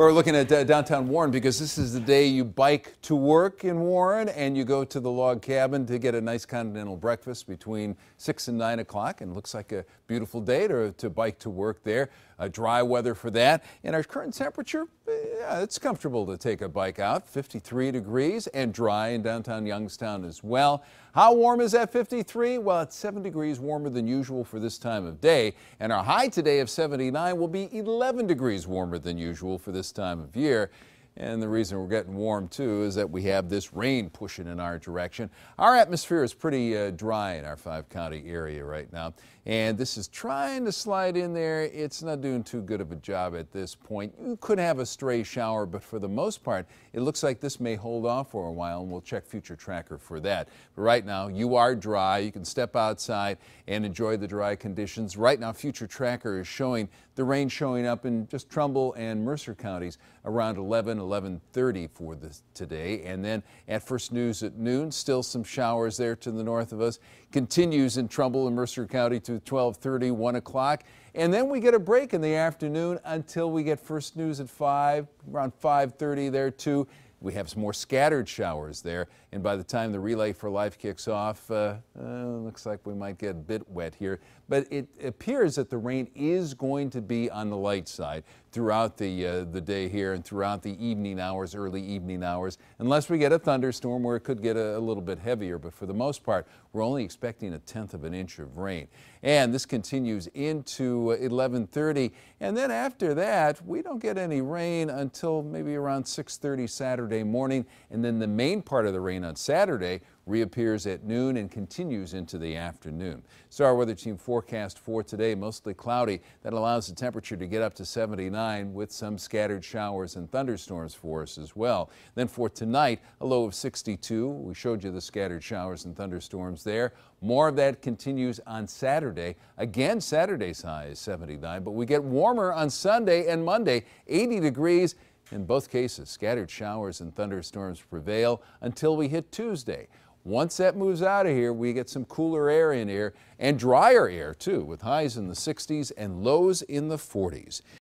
We're looking at downtown Warren because this is the day you bike to work in Warren and you go to the log cabin to get a nice continental breakfast between 6 and 9 o'clock. And looks like a beautiful day to, to bike to work there. A uh, dry weather for that. And our current temperature, yeah, it's comfortable to take a bike out. 53 degrees and dry in downtown Youngstown as well. How warm is that 53? Well, it's 7 degrees warmer than usual for this time of day. And our high today of 79 will be 11 degrees warmer than usual for this time of year. And the reason we're getting warm, too, is that we have this rain pushing in our direction. Our atmosphere is pretty uh, dry in our five county area right now. And this is trying to slide in there. It's not doing too good of a job at this point. You could have a stray shower, but for the most part, it looks like this may hold off for a while, and we'll check future tracker for that. But right now, you are dry. You can step outside and enjoy the dry conditions. Right now, future tracker is showing the rain showing up in just Trumbull and Mercer counties around 11 11:30 for the today, and then at first news at noon. Still some showers there to the north of us. Continues in Trumbull and Mercer County to 12:30, 1 o'clock, and then we get a break in the afternoon until we get first news at 5, around 5:30 there too. We have some more scattered showers there, and by the time the Relay for Life kicks off, uh, uh, looks like we might get a bit wet here. But it appears that the rain is going to be on the light side throughout the, uh, the day here and throughout the evening hours, early evening hours, unless we get a thunderstorm where it could get a, a little bit heavier. But for the most part, we're only expecting a tenth of an inch of rain. And this continues into 1130. Uh, and then after that, we don't get any rain until maybe around 630 Saturday Saturday morning, and then the main part of the rain on Saturday reappears at noon and continues into the afternoon. So our weather team forecast for today, mostly cloudy. That allows the temperature to get up to 79 with some scattered showers and thunderstorms for us as well. Then for tonight, a low of 62. We showed you the scattered showers and thunderstorms there. More of that continues on Saturday. Again, Saturday's high is 79, but we get warmer on Sunday and Monday, 80 degrees. In both cases, scattered showers and thunderstorms prevail until we hit Tuesday. Once that moves out of here, we get some cooler air in here and drier air too, with highs in the 60s and lows in the 40s.